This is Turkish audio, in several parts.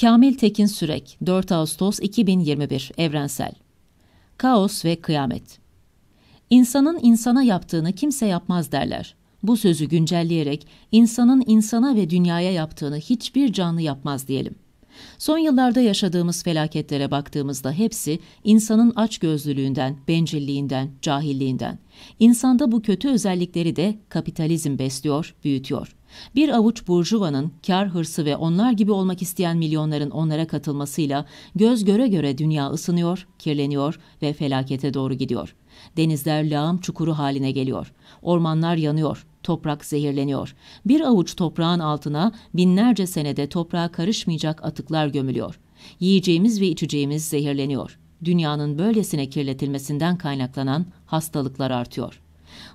Kamil Tekin Sürek, 4 Ağustos 2021, Evrensel. Kaos ve Kıyamet İnsanın insana yaptığını kimse yapmaz derler. Bu sözü güncelleyerek insanın insana ve dünyaya yaptığını hiçbir canlı yapmaz diyelim. Son yıllarda yaşadığımız felaketlere baktığımızda hepsi insanın açgözlülüğünden, bencilliğinden, cahilliğinden. İnsanda bu kötü özellikleri de kapitalizm besliyor, büyütüyor. Bir avuç burjuvanın kar hırsı ve onlar gibi olmak isteyen milyonların onlara katılmasıyla göz göre göre dünya ısınıyor, kirleniyor ve felakete doğru gidiyor. Denizler lağım çukuru haline geliyor. Ormanlar yanıyor, toprak zehirleniyor. Bir avuç toprağın altına binlerce senede toprağa karışmayacak atıklar gömülüyor. Yiyeceğimiz ve içeceğimiz zehirleniyor. Dünyanın böylesine kirletilmesinden kaynaklanan hastalıklar artıyor.''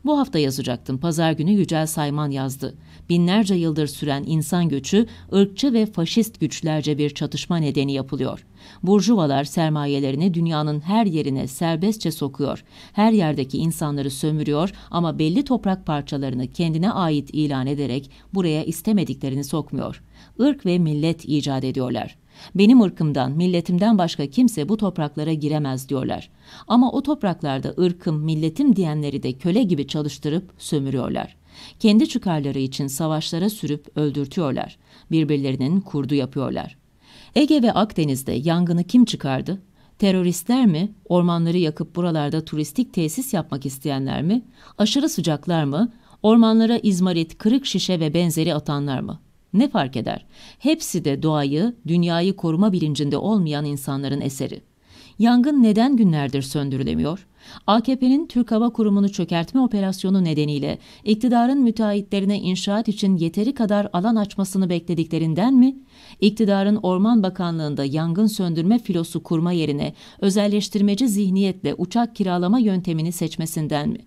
Bu hafta yazacaktım. Pazar günü Yücel Sayman yazdı. Binlerce yıldır süren insan göçü ırkçı ve faşist güçlerce bir çatışma nedeni yapılıyor. Burjuvalar sermayelerini dünyanın her yerine serbestçe sokuyor. Her yerdeki insanları sömürüyor ama belli toprak parçalarını kendine ait ilan ederek buraya istemediklerini sokmuyor. Irk ve millet icat ediyorlar. Benim ırkımdan, milletimden başka kimse bu topraklara giremez diyorlar. Ama o topraklarda ırkım, milletim diyenleri de köle gibi çalıştırıp sömürüyorlar. Kendi çıkarları için savaşlara sürüp öldürtüyorlar. Birbirlerinin kurdu yapıyorlar. Ege ve Akdeniz'de yangını kim çıkardı? Teröristler mi? Ormanları yakıp buralarda turistik tesis yapmak isteyenler mi? Aşırı sıcaklar mı? Ormanlara izmarit, kırık şişe ve benzeri atanlar mı? Ne fark eder? Hepsi de doğayı, dünyayı koruma bilincinde olmayan insanların eseri. Yangın neden günlerdir söndürülemiyor? AKP'nin Türk Hava Kurumu'nu çökertme operasyonu nedeniyle iktidarın müteahhitlerine inşaat için yeteri kadar alan açmasını beklediklerinden mi? İktidarın Orman Bakanlığı'nda yangın söndürme filosu kurma yerine özelleştirmeci zihniyetle uçak kiralama yöntemini seçmesinden mi?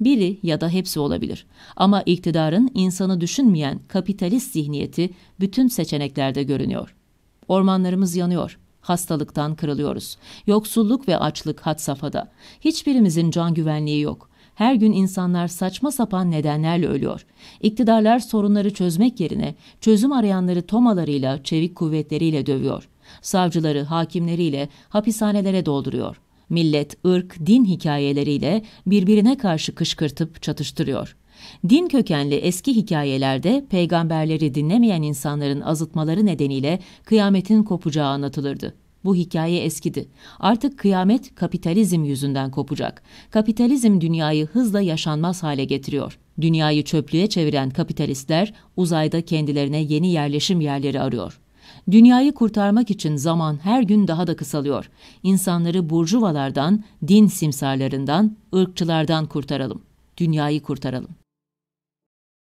Biri ya da hepsi olabilir. Ama iktidarın insanı düşünmeyen kapitalist zihniyeti bütün seçeneklerde görünüyor. Ormanlarımız yanıyor. Hastalıktan kırılıyoruz. Yoksulluk ve açlık had safhada. Hiçbirimizin can güvenliği yok. Her gün insanlar saçma sapan nedenlerle ölüyor. İktidarlar sorunları çözmek yerine çözüm arayanları tomalarıyla, çevik kuvvetleriyle dövüyor. Savcıları, hakimleriyle hapishanelere dolduruyor millet, ırk, din hikayeleriyle birbirine karşı kışkırtıp çatıştırıyor. Din kökenli eski hikayelerde peygamberleri dinlemeyen insanların azıtmaları nedeniyle kıyametin kopacağı anlatılırdı. Bu hikaye eskidi. Artık kıyamet kapitalizm yüzünden kopacak. Kapitalizm dünyayı hızla yaşanmaz hale getiriyor. Dünyayı çöplüğe çeviren kapitalistler uzayda kendilerine yeni yerleşim yerleri arıyor. Dünyayı kurtarmak için zaman her gün daha da kısalıyor. İnsanları burjuvalardan, din simsarlarından, ırkçılardan kurtaralım. Dünyayı kurtaralım.